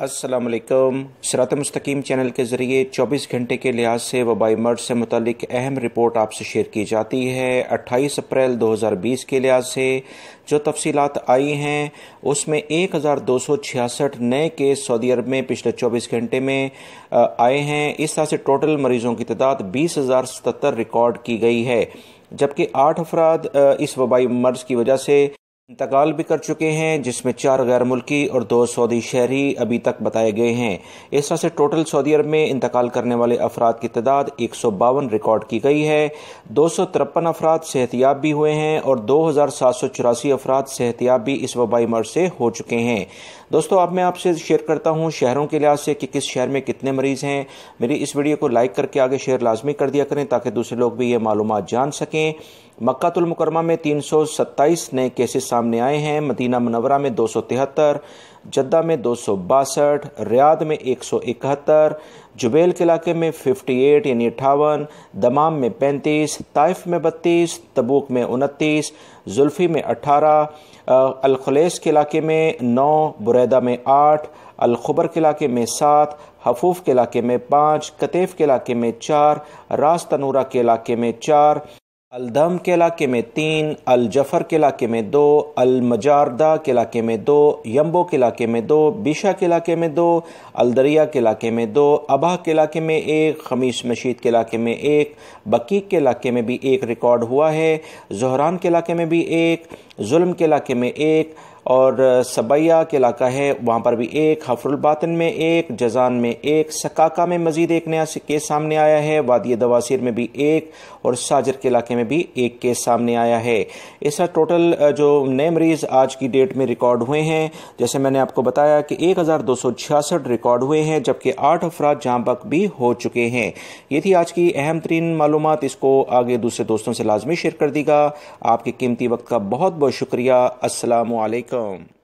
असलकम सरात मस्तकीम चैनल के ज़रिए चौबीस घंटे के लिहाज से वबाई मर्ज से मुतलिक अहम रिपोर्ट आपसे शेयर की जाती है अट्ठाईस अप्रैल दो हजार बीस के लिहाज से जो तफसीलात आई हैं उसमें एक हजार दो सौ छियासठ नए केस सऊदी अरब में पिछले चौबीस घंटे में आए हैं इस तरह से टोटल मरीज़ों की तादाद बीस हजार सतर रिकॉर्ड की गई है जबकि आठ अफराद इस वबाई मर्ज की वजह से इंतकाल भी कर चुके हैं जिसमें चार गैर मुल्की और दो सऊदी शहरी अभी तक बताए गए हैं इस तरह से टोटल सऊदी अरब में इंतकाल करने वाले अफराद की तादाद एक सौ बावन रिकॉर्ड की गई है दो सौ तिरपन अफराद सेहतियाब भी हुए हैं और दो हज़ार सात सौ चौरासी अफराद सेहतियाब भी इस वबाई मर्ज से हो चुके हैं दोस्तों अब मैं आपसे शेयर करता हूँ शहरों के लिहाज से कि किस शहर में कितने मरीज़ हैं मेरी इस वीडियो को लाइक करके आगे शेयर लाजमी कर दिया करें ताकि दूसरे लोग भी ये मालूम जान सकें मक्तुलमकरमा में तीन सौ सत्ताईस नए केसेस सामने आए हैं मदीना मनवरा में दो सौ तिहत्तर जद्दा में दो सौ बासठ रियाद में एक सौ इकहत्तर जुबेल के इलाके में फिफ्टी एट यानी अट्ठावन दमाम में पैंतीस ताइफ में बत्तीस तबूक में उनतीस जुल्फ़ी में अट्ठारह अलखलेस के इलाके में नौ बुरैदा में आठ अलखबर के इलाके में सात हफूफ के इलाके में पाँच कतेफ के इलाके में चार रास तनूरा के इलाके में चार अलदम के इलाके में तीन अलजफ़र के इलाके में दो अलमजारदा के इलाके में दो यम्बो के इलाके में दो बिशा के इलाके में दो अलदरिया के इलाके में दो अबा के इलाके में एक खमीस मशीद के इलाके में एक बकीक के इलाके में भी एक रिकॉर्ड हुआ है जहरान के इलाके में भी एक जुल्म के इलाके में एक और सबैया के इलाका है वहाँ पर भी एक हफरुलबातन में एक जजान में एक सकाका में मज़ीद एक नया केस सामने आया है वादी दवासिर में भी एक और साजर के इलाके में भी एक केस सामने आया है ऐसा टोटल जो नए मरीज़ आज की डेट में रिकॉर्ड हुए हैं जैसे मैंने आपको बताया कि एक रिकॉर्ड हुए हैं जबकि आठ अफराद जाँबक भी हो चुके हैं ये थी आज की अहम तरीन मालूम इसको आगे दूसरे दोस्तों से लाजमी शेयर कर दीगा आपके कीमती वक्त का बहुत बहुत शुक्रिया असलकम phone.